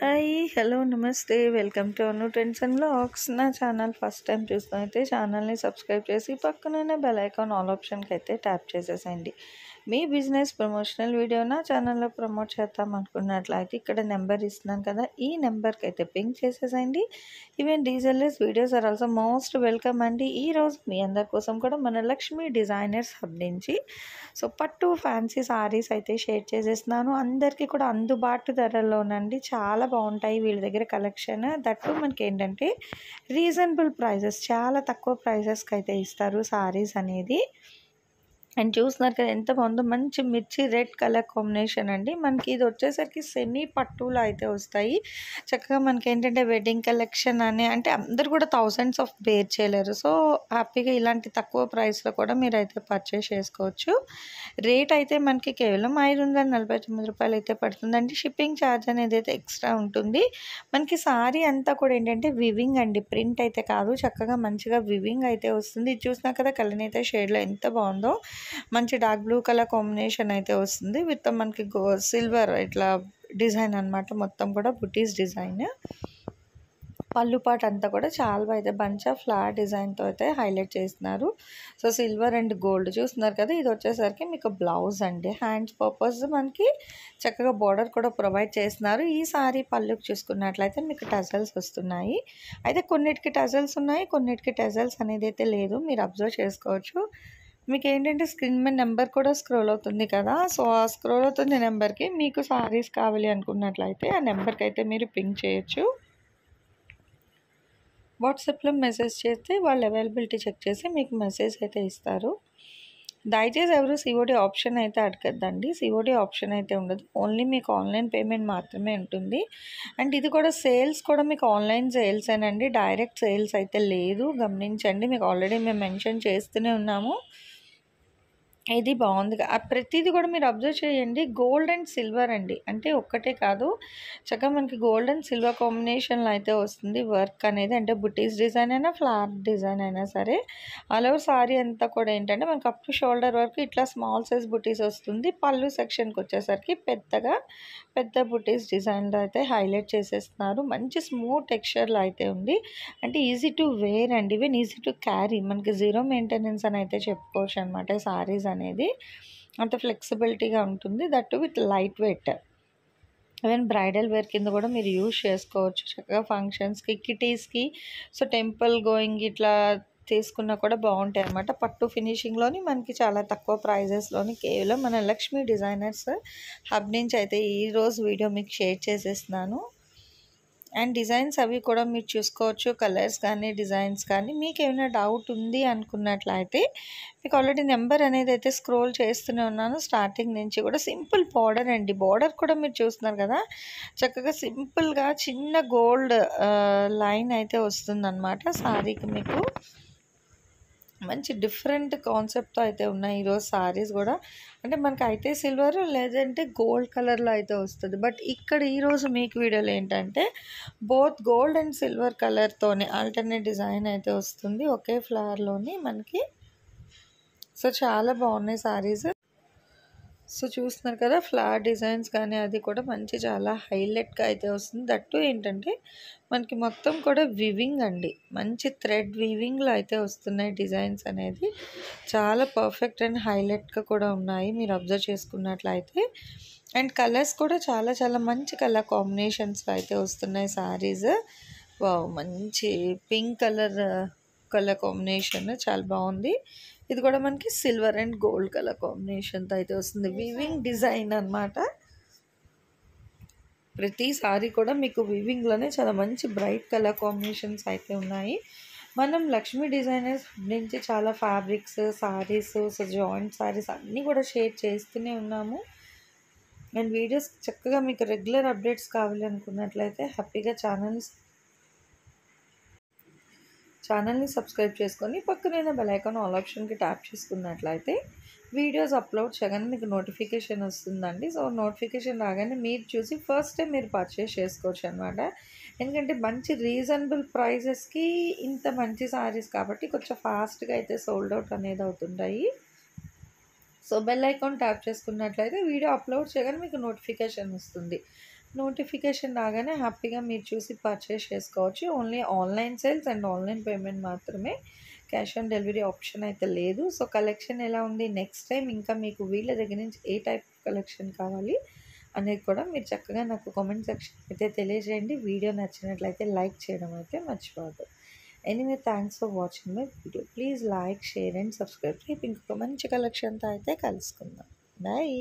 hi hello నమస్తే welcome to Anu trends and blogs నా channel first time చూస్తున్నైతే ఛానల్ని సబ్స్క్రైబ్ చేసి పక్కనున్న బెల్ ఐకాన్ ఆల్ ఆప్షన్కి అయితే ట్యాప్ చేసేసేయండి మీ బిజినెస్ ప్రమోషనల్ వీడియో నా ఛానల్లో ప్రమోట్ చేద్దాం అనుకున్నట్లయితే ఇక్కడ నెంబర్ ఇస్తున్నాను కదా ఈ నెంబర్కి అయితే పింక్ చేసేసండి ఈవెన్ డీజెల్లెస్ videos are also most welcome అండి ఈరోజు మీ అందరి కోసం కూడా మన లక్ష్మీ డిజైనర్స్ హబ్ నుంచి సో పట్టు ఫ్యాన్సీ సారీస్ అయితే షేర్ చేసేస్తున్నాను అందరికీ కూడా అందుబాటు ధరలోనండి చాలా బాగుంటాయి వీళ్ళ దగ్గర కలెక్షన్ దట్టు మనకి ఏంటంటే రీజనబుల్ ప్రైజెస్ చాలా తక్కువ ప్రైజెస్కి అయితే ఇస్తారు సారీస్ అనేది అండ్ చూస్తున్నారు కదా ఎంత బాగుందో మంచి మిర్చి రెడ్ కలర్ కాంబినేషన్ అండి మనకి ఇది వచ్చేసరికి సెమీ పట్టులో అయితే వస్తాయి చక్కగా మనకి ఏంటంటే వెడ్డింగ్ కలెక్షన్ అని అంటే అందరు కూడా థౌజండ్స్ ఆఫ్ బేర్ చేయలేరు సో హ్యాపీగా ఇలాంటి తక్కువ ప్రైస్లో కూడా మీరు అయితే పర్చేస్ చేసుకోవచ్చు రేట్ అయితే మనకి కేవలం ఐదు వందల నలభై తొమ్మిది రూపాయలు అయితే పడుతుందండి షిప్పింగ్ ఛార్జ్ అనేది అయితే ఎక్స్ట్రా ఉంటుంది మనకి సారీ అంతా కూడా ఏంటంటే వివింగ్ అండి ప్రింట్ అయితే కాదు చక్కగా మంచిగా వివింగ్ అయితే వస్తుంది ఇది చూసినా కదా అయితే షేడ్లో ఎంత బాగుందో మంచి డార్క్ బ్లూ కలర్ కాంబినేషన్ అయితే వస్తుంది విత్ మనకి సిల్వర్ ఇట్లా డిజైన్ అనమాట మొత్తం కూడా బుటీస్ డిజైన్ పళ్ళు పాట అంతా కూడా చాలా అయితే బంచ్ ఆఫ్ ఫ్లాట్ డిజైన్తో అయితే హైలైట్ చేస్తున్నారు సో సిల్వర్ అండ్ గోల్డ్ చూస్తున్నారు కదా ఇది వచ్చేసరికి మీకు బ్లౌజ్ అండి హ్యాండ్స్ పర్పస్ మనకి చక్కగా బార్డర్ కూడా ప్రొవైడ్ చేస్తున్నారు ఈ సారీ పళ్ళుకి చూసుకున్నట్లయితే మీకు టజల్స్ వస్తున్నాయి అయితే కొన్నిటికి టజల్స్ ఉన్నాయి కొన్నిటికి టజల్స్ అనేది అయితే లేదు మీరు అబ్జర్వ్ చేసుకోవచ్చు మీకు ఏంటంటే స్క్రీన్ మీద నెంబర్ కూడా స్క్రోల్ అవుతుంది కదా సో ఆ స్క్రోల్ అవుతుంది నెంబర్కి మీకు సారీస్ కావాలి అనుకున్నట్లయితే ఆ నెంబర్కి అయితే మీరు పింక్ చేయొచ్చు వాట్సాప్లో మెసేజ్ చేస్తే వాళ్ళు అవైలబిలిటీ చెక్ చేసి మీకు మెసేజ్ అయితే ఇస్తారు దయచేసి ఎవరు సిఓడి ఆప్షన్ అయితే అడగద్దండి సిఓడి ఆప్షన్ అయితే ఉండదు ఓన్లీ మీకు ఆన్లైన్ పేమెంట్ మాత్రమే ఉంటుంది అండ్ ఇది కూడా సేల్స్ కూడా మీకు ఆన్లైన్ సేల్స్ అండి డైరెక్ట్ సేల్స్ అయితే లేదు గమనించండి మీకు ఆల్రెడీ మేము మెన్షన్ చేస్తూనే ఉన్నాము ఇది బాగుంది ప్రతిదీ కూడా మీరు అబ్జర్వ్ చేయండి గోల్డ్ అండ్ సిల్వర్ అండి అంటే ఒక్కటే కాదు చక్కగా మనకి గోల్డ్ అండ్ సిల్వర్ కాంబినేషన్లో అయితే వస్తుంది వర్క్ అనేది అంటే బుటీస్ డిజైన్ అయినా ఫ్లాట్ డిజైన్ అయినా సరే అలా సారీ అంతా కూడా ఏంటంటే మనకి అప్ షోల్డర్ వర్క్ ఇట్లా స్మాల్ సైజ్ బుటీస్ వస్తుంది పళ్ళు సెక్షన్కి వచ్చేసరికి పెద్దగా పెద్ద బుటీస్ డిజైన్లో అయితే హైలైట్ చేసేస్తున్నారు మంచి స్మూత్ టెక్స్చర్లో అయితే ఉంది అంటే ఈజీ టు వేర్ అండి ఈవెన్ ఈజీ టు క్యారీ మనకి జీరో మెయింటెనెన్స్ అని అయితే చెప్పుకోవచ్చు అనమాట సారీస్ అని అనేది అంత ఫ్లెక్సిబిలిటీగా ఉంటుంది that with light weight even bridal wear కింద కూడా మీరు యూజ్ చేసుకోవచ్చు చక్కగా ఫంక్షన్స్కి కిటీస్కి సో టెంపుల్ గోయింగ్ ఇట్లా తీసుకున్నా కూడా బాగుంటాయి అనమాట పట్టు ఫినిషింగ్లోని మనకి చాలా తక్కువ ప్రైజెస్లోని కేవలం మన లక్ష్మీ డిజైనర్స్ హబ్ నుంచి అయితే ఈరోజు వీడియో మీకు షేర్ చేసేస్తున్నాను అండ్ డిజైన్స్ అవి కూడా మీరు చూసుకోవచ్చు కలర్స్ కానీ డిజైన్స్ కానీ మీకు ఏమైనా డౌట్ ఉంది అనుకున్నట్లయితే మీకు ఆల్రెడీ నెంబర్ అనేది అయితే స్క్రోల్ చేస్తూనే ఉన్నాను స్టార్టింగ్ నుంచి కూడా సింపుల్ బార్డర్ అండి బార్డర్ కూడా మీరు చూస్తున్నారు కదా చక్కగా సింపుల్గా చిన్న గోల్డ్ లైన్ అయితే వస్తుందన్నమాట శారీకి మీకు మంచి డిఫరెంట్ కాన్సెప్ట్తో అయితే ఉన్నాయి ఈరోజు సారీస్ కూడా అంటే మనకి అయితే సిల్వర్ లేదంటే గోల్డ్ కలర్లో అయితే వస్తుంది బట్ ఇక్కడ ఈరోజు మీకు వీడియోలో ఏంటంటే బోత్ గోల్డ్ అండ్ సిల్వర్ కలర్తోనే ఆల్టర్నేట్ డిజైన్ అయితే వస్తుంది ఒకే ఫ్లవర్లోని మనకి సో చాలా బాగున్నాయి సారీస్ సో చూస్తున్నారు కదా ఫ్లవర్ డిజైన్స్ కానీ అది కూడా మంచి చాలా హైలైట్గా అయితే వస్తుంది దట్టు ఏంటంటే మనకి మొత్తం కూడా వివింగ్ అండి మంచి థ్రెడ్ వివింగ్లో అయితే వస్తున్నాయి డిజైన్స్ అనేది చాలా పర్ఫెక్ట్ అండ్ హైలైట్గా కూడా ఉన్నాయి మీరు అబ్జర్వ్ చేసుకున్నట్లయితే అండ్ కలర్స్ కూడా చాలా చాలా మంచి కలర్ కాంబినేషన్స్లో అయితే వస్తున్నాయి శారీస్ మంచి పింక్ కలర్ కలర్ కాంబినేషన్ చాలా బాగుంది ఇది కూడా మనకి సిల్వర్ అండ్ గోల్డ్ కలర్ కాంబినేషన్తో అయితే వస్తుంది వివింగ్ డిజైన్ అనమాట ప్రతి సారీ కూడా మీకు వివింగ్లోనే చాలా మంచి బ్రైట్ కలర్ కాంబినేషన్స్ అయితే ఉన్నాయి మనం లక్ష్మీ డిజైనర్స్ నుంచి చాలా ఫ్యాబ్రిక్స్ సారీస్ జాయింట్ సారీస్ అన్నీ కూడా షేర్ చేస్తూనే ఉన్నాము అండ్ వీడియోస్ చక్కగా మీకు రెగ్యులర్ అప్డేట్స్ కావాలి అనుకున్నట్లయితే హ్యాపీగా ఛానల్స్ ఛానల్ని సబ్స్క్రైబ్ చేసుకొని పక్కనైన బెలైకాన్ ఆల్ ఆప్షన్కి ట్యాప్ చేసుకున్నట్లయితే వీడియోస్ అప్లోడ్ చేయగానే మీకు నోటిఫికేషన్ వస్తుందండి సో నోటిఫికేషన్ రాగానే మీరు చూసి ఫస్ట్ టైం మీరు పర్చేస్ చేసుకోవచ్చు అనమాట ఎందుకంటే మంచి రీజనబుల్ ప్రైజెస్కి ఇంత మంచి శారీస్ కాబట్టి కొంచెం ఫాస్ట్గా అయితే సోల్డ్ అవుట్ అనేది అవుతుంటాయి సో బెల్ ఐకాన్ ట్యాప్ చేసుకున్నట్లయితే వీడియో అప్లోడ్ చేయగానే మీకు నోటిఫికేషన్ వస్తుంది నోటిఫికేషన్ రాగానే హ్యాపీగా మీరు చూసి పర్చేస్ చేసుకోవచ్చు only online sales and online payment మాత్రమే క్యాష్ ఆన్ డెలివరీ ఆప్షన్ అయితే లేదు సో కలెక్షన్ ఎలా ఉంది నెక్స్ట్ టైం ఇంకా మీకు వీళ్ళ దగ్గర నుంచి ఏ టైప్ కలెక్షన్ కావాలి అనేది కూడా మీరు చక్కగా నాకు కామెంట్ సెక్షన్ అయితే తెలియజేయండి వీడియో నచ్చినట్లయితే లైక్ చేయడం అయితే మర్చిపోవద్దు anyway thanks for watching my video please like share and subscribe రేపు ఇంకొక మంచి కలెక్షన్తో అయితే కలుసుకుందాం బాయ్